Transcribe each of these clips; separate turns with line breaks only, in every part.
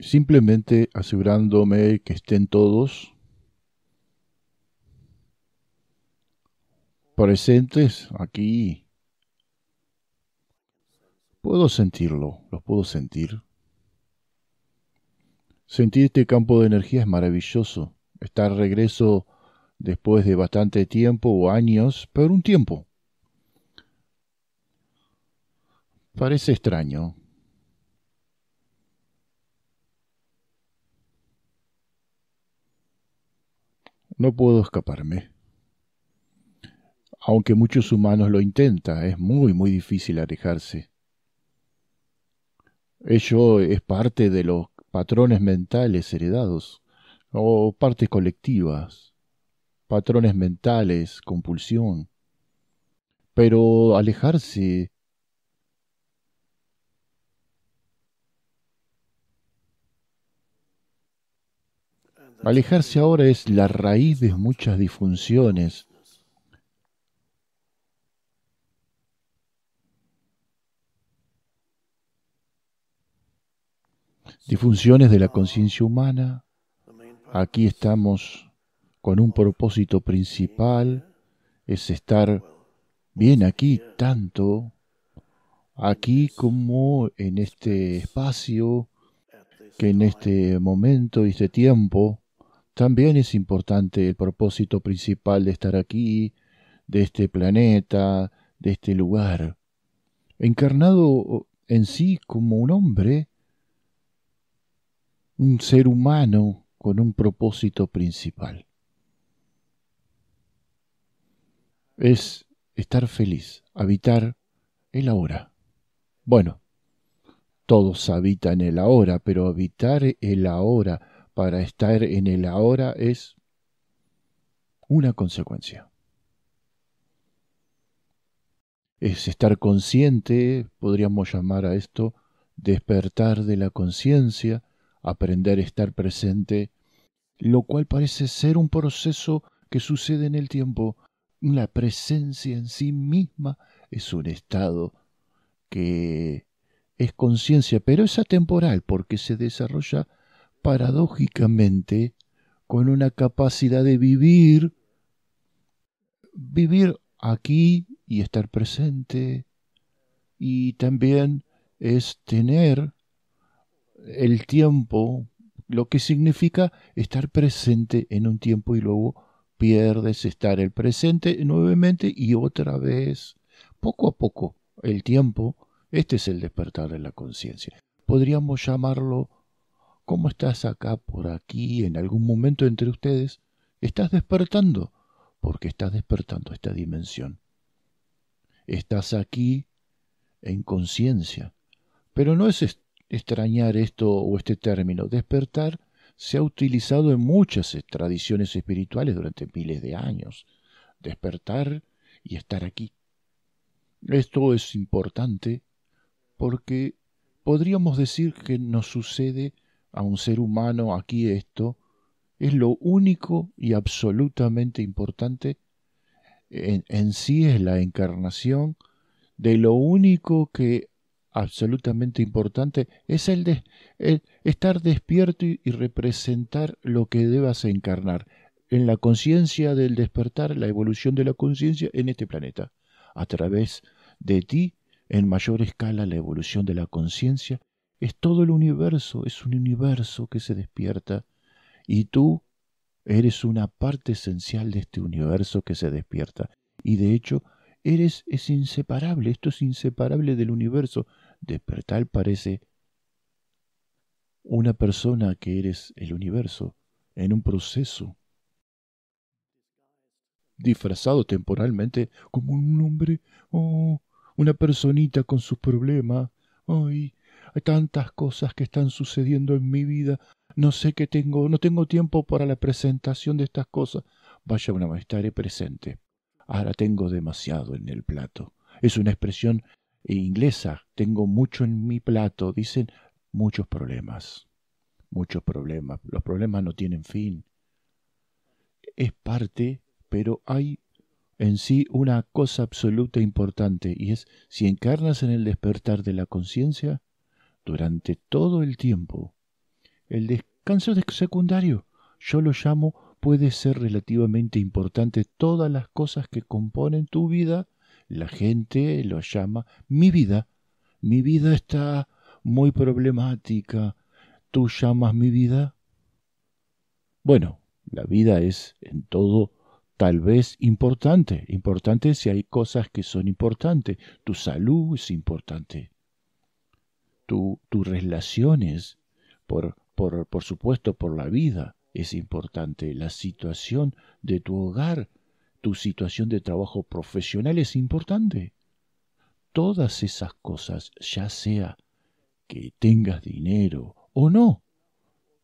simplemente asegurándome que estén todos presentes aquí. Puedo sentirlo, los puedo sentir. Sentir este campo de energía es maravilloso. Estar regreso después de bastante tiempo o años, pero un tiempo. Parece extraño, No puedo escaparme. Aunque muchos humanos lo intentan, es muy, muy difícil alejarse. Ello es parte de los patrones mentales heredados o partes colectivas, patrones mentales, compulsión. Pero alejarse Alejarse ahora es la raíz de muchas disfunciones. Disfunciones de la conciencia humana. Aquí estamos con un propósito principal, es estar bien aquí, tanto aquí como en este espacio, que en este momento y este tiempo también es importante el propósito principal de estar aquí, de este planeta, de este lugar. Encarnado en sí como un hombre, un ser humano con un propósito principal. Es estar feliz, habitar el ahora. Bueno, todos habitan el ahora, pero habitar el ahora, para estar en el ahora es una consecuencia. Es estar consciente, podríamos llamar a esto despertar de la conciencia, aprender a estar presente, lo cual parece ser un proceso que sucede en el tiempo. La presencia en sí misma es un estado que es conciencia, pero es atemporal porque se desarrolla paradójicamente con una capacidad de vivir, vivir aquí y estar presente, y también es tener el tiempo, lo que significa estar presente en un tiempo y luego pierdes estar el presente nuevamente y otra vez, poco a poco, el tiempo, este es el despertar de la conciencia. Podríamos llamarlo ¿Cómo estás acá por aquí en algún momento entre ustedes? Estás despertando, porque estás despertando esta dimensión. Estás aquí en conciencia, pero no es extrañar esto o este término. Despertar se ha utilizado en muchas tradiciones espirituales durante miles de años. Despertar y estar aquí. Esto es importante porque podríamos decir que nos sucede a un ser humano aquí esto es lo único y absolutamente importante en, sí es la encarnación de lo único que absolutamente importante es el, de, estar despierto y, representar lo que debas encarnar en la conciencia del despertar, la evolución de la conciencia en este planeta. A través de ti, en mayor escala, la evolución de la conciencia es todo el universo, es un universo que se despierta y tú eres una parte esencial de este universo que se despierta. Y de hecho, eres es inseparable, esto es inseparable del universo. Despertar parece una persona que eres el universo en un proceso disfrazado temporalmente como un hombre o oh, una personita con sus problemas. Ay, hay tantas cosas que están sucediendo en mi vida. No sé qué tengo, no tengo tiempo para la presentación de estas cosas. Vaya una estaré presente. Ahora tengo demasiado en el plato. Es una expresión inglesa. Tengo mucho en mi plato. Dicen muchos problemas. Muchos problemas. Los problemas no tienen fin. Es parte, pero hay en sí una cosa absoluta importante y es si encarnas en el despertar de la conciencia, durante todo el tiempo. El descanso secundario, yo lo llamo, puede ser relativamente importante. Todas las cosas que componen tu vida, la gente lo llama mi vida. Mi vida está muy problemática. ¿Tú llamas mi vida? Bueno, la vida es en todo tal vez importante. Importante si hay cosas que son importantes. Tu salud es importante tus relaciones, por, por, por supuesto por la vida, es importante. La situación de tu hogar, tu situación de trabajo profesional es importante. Todas esas cosas, ya sea que tengas dinero o no,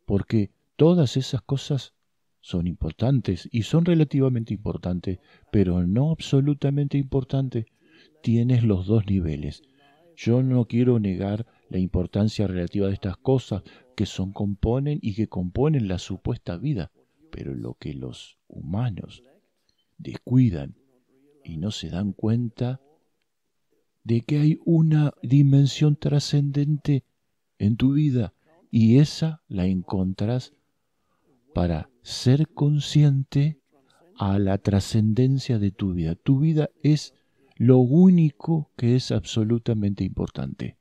porque todas esas cosas son importantes y son relativamente importantes, pero no absolutamente importantes. Tienes los dos niveles. Yo no quiero negar la importancia relativa de estas cosas que son componen y que componen la supuesta vida, pero lo que los humanos descuidan y no se dan cuenta de que hay una dimensión trascendente en tu vida y esa la encontras para ser consciente a la trascendencia de tu vida. Tu vida es lo único que es absolutamente importante.